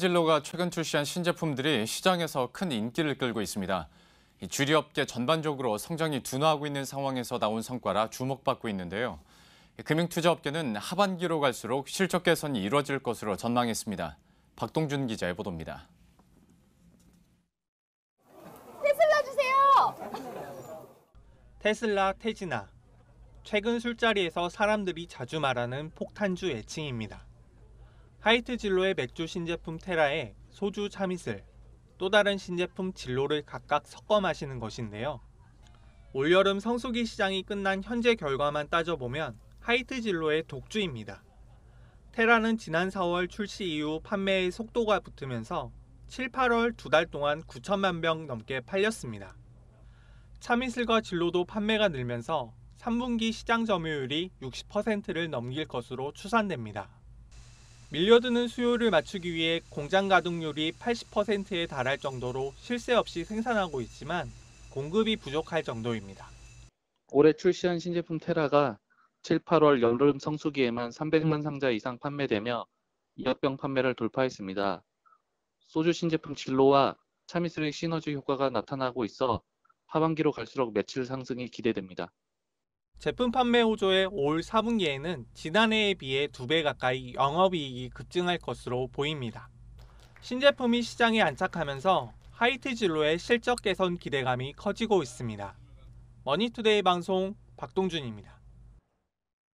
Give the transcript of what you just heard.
피질로가 최근 출시한 신제품들이 시장에서 큰 인기를 끌고 있습니다. 주류업계 전반적으로 성장이 둔화하고 있는 상황에서 나온 성과라 주목받고 있는데요. 금융투자업계는 하반기로 갈수록 실적 개선이 이뤄질 것으로 전망했습니다. 박동준 기자의 보도입니다. 테슬라 주세요! 테슬라, 테지나. 최근 술자리에서 사람들이 자주 말하는 폭탄주 애칭입니다. 하이트 진로의 맥주 신제품 테라에 소주 참이슬, 또 다른 신제품 진로를 각각 섞어 마시는 것인데요. 올여름 성수기 시장이 끝난 현재 결과만 따져보면 하이트 진로의 독주입니다. 테라는 지난 4월 출시 이후 판매의 속도가 붙으면서 7, 8월 두 달 동안 9천만 병 넘게 팔렸습니다. 참이슬과 진로도 판매가 늘면서 3분기 시장 점유율이 60%를 넘길 것으로 추산됩니다. 밀려드는 수요를 맞추기 위해 공장 가동률이 80%에 달할 정도로 실세 없이 생산하고 있지만 공급이 부족할 정도입니다. 올해 출시한 신제품 테라가 7, 8월 여름 성수기에만 300만 상자 이상 판매되며 이어병 판매를 돌파했습니다. 소주 신제품 진로와 차미슬의 시너지 효과가 나타나고 있어 하반기로 갈수록 매출 상승이 기대됩니다. 제품 판매 호조의 올 4분기에는 지난해에 비해 2배 가까이 영업이익이 급증할 것으로 보입니다. 신제품이 시장에 안착하면서 하이트 진로의 실적 개선 기대감이 커지고 있습니다. 머니투데이 방송 박동준입니다.